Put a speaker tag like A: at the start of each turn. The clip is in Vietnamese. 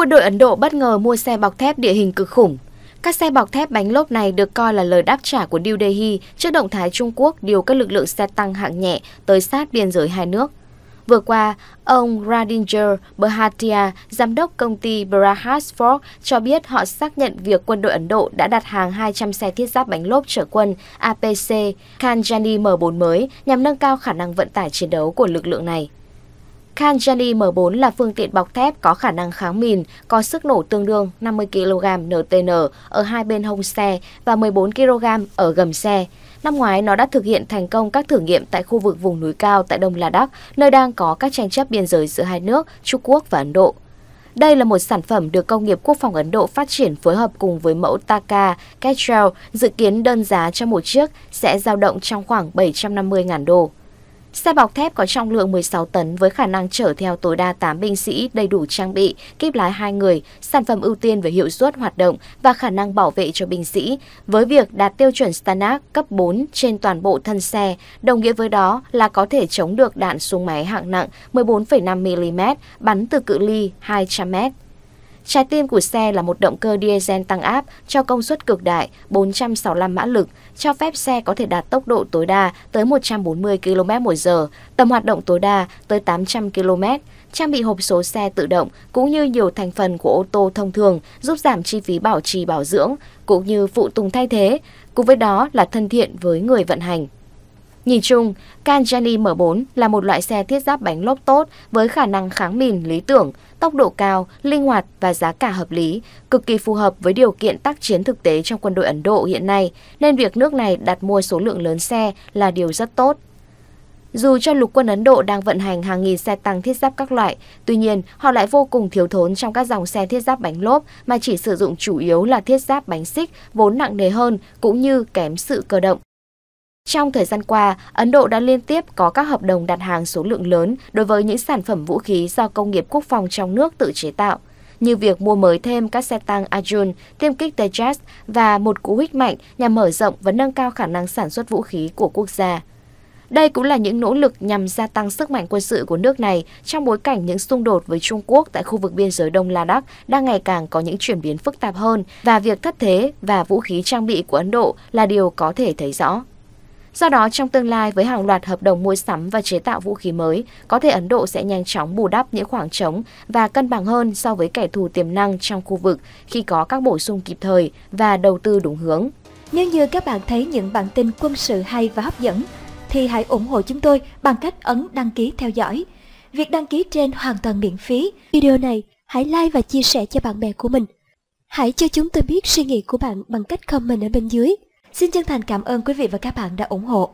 A: Quân đội Ấn Độ bất ngờ mua xe bọc thép địa hình cực khủng. Các xe bọc thép bánh lốp này được coi là lời đáp trả của New Delhi trước động thái Trung Quốc điều các lực lượng xe tăng hạng nhẹ tới sát biên giới hai nước. Vừa qua, ông Radinger Berhatia, giám đốc công ty Bharat Ford, cho biết họ xác nhận việc quân đội Ấn Độ đã đặt hàng 200 xe thiết giáp bánh lốp chở quân APC Kanjani M4 mới nhằm nâng cao khả năng vận tải chiến đấu của lực lượng này. Kanjani M4 là phương tiện bọc thép có khả năng kháng mìn, có sức nổ tương đương 50 kg NTN ở hai bên hông xe và 14 kg ở gầm xe. Năm ngoái, nó đã thực hiện thành công các thử nghiệm tại khu vực vùng núi cao tại Đông La Đắc, nơi đang có các tranh chấp biên giới giữa hai nước, Trung Quốc và Ấn Độ. Đây là một sản phẩm được công nghiệp quốc phòng Ấn Độ phát triển phối hợp cùng với mẫu Taka Ketrel, dự kiến đơn giá cho một chiếc sẽ dao động trong khoảng 750.000 đô. Xe bọc thép có trọng lượng 16 tấn với khả năng chở theo tối đa 8 binh sĩ đầy đủ trang bị, kíp lái 2 người, sản phẩm ưu tiên về hiệu suất hoạt động và khả năng bảo vệ cho binh sĩ. Với việc đạt tiêu chuẩn stanag cấp 4 trên toàn bộ thân xe, đồng nghĩa với đó là có thể chống được đạn súng máy hạng nặng 14,5mm bắn từ cự ly 200m. Trái tim của xe là một động cơ diesel tăng áp cho công suất cực đại 465 mã lực, cho phép xe có thể đạt tốc độ tối đa tới 140 km h tầm hoạt động tối đa tới 800 km. Trang bị hộp số xe tự động cũng như nhiều thành phần của ô tô thông thường giúp giảm chi phí bảo trì bảo dưỡng cũng như phụ tùng thay thế, cùng với đó là thân thiện với người vận hành. Nhìn chung, Kanjani M4 là một loại xe thiết giáp bánh lốp tốt với khả năng kháng mìn lý tưởng, tốc độ cao, linh hoạt và giá cả hợp lý, cực kỳ phù hợp với điều kiện tác chiến thực tế trong quân đội Ấn Độ hiện nay, nên việc nước này đặt mua số lượng lớn xe là điều rất tốt. Dù cho lục quân Ấn Độ đang vận hành hàng nghìn xe tăng thiết giáp các loại, tuy nhiên họ lại vô cùng thiếu thốn trong các dòng xe thiết giáp bánh lốp mà chỉ sử dụng chủ yếu là thiết giáp bánh xích vốn nặng nề hơn cũng như kém sự cơ động. Trong thời gian qua, Ấn Độ đã liên tiếp có các hợp đồng đặt hàng số lượng lớn đối với những sản phẩm vũ khí do công nghiệp quốc phòng trong nước tự chế tạo, như việc mua mới thêm các xe tăng Arjun, tiêm kích Tejas và một cú hích mạnh nhằm mở rộng và nâng cao khả năng sản xuất vũ khí của quốc gia. Đây cũng là những nỗ lực nhằm gia tăng sức mạnh quân sự của nước này trong bối cảnh những xung đột với Trung Quốc tại khu vực biên giới Đông La Đắc đang ngày càng có những chuyển biến phức tạp hơn và việc thất thế và vũ khí trang bị của Ấn Độ là điều có thể thấy rõ. Do đó, trong tương lai với hàng loạt hợp đồng mua sắm và chế tạo vũ khí mới, có thể Ấn Độ sẽ nhanh chóng bù đắp những khoảng trống và cân bằng hơn so với kẻ thù tiềm năng trong khu vực khi có các bổ sung kịp thời và đầu tư đúng hướng. Nếu như các bạn thấy những bản tin quân sự hay và hấp dẫn, thì hãy ủng hộ chúng tôi bằng cách ấn đăng ký theo dõi. Việc đăng ký trên hoàn toàn miễn phí. Video này hãy like và chia sẻ cho bạn bè của mình. Hãy cho chúng tôi biết suy nghĩ của bạn bằng cách comment ở bên dưới. Xin chân thành cảm ơn quý vị và các bạn đã ủng hộ.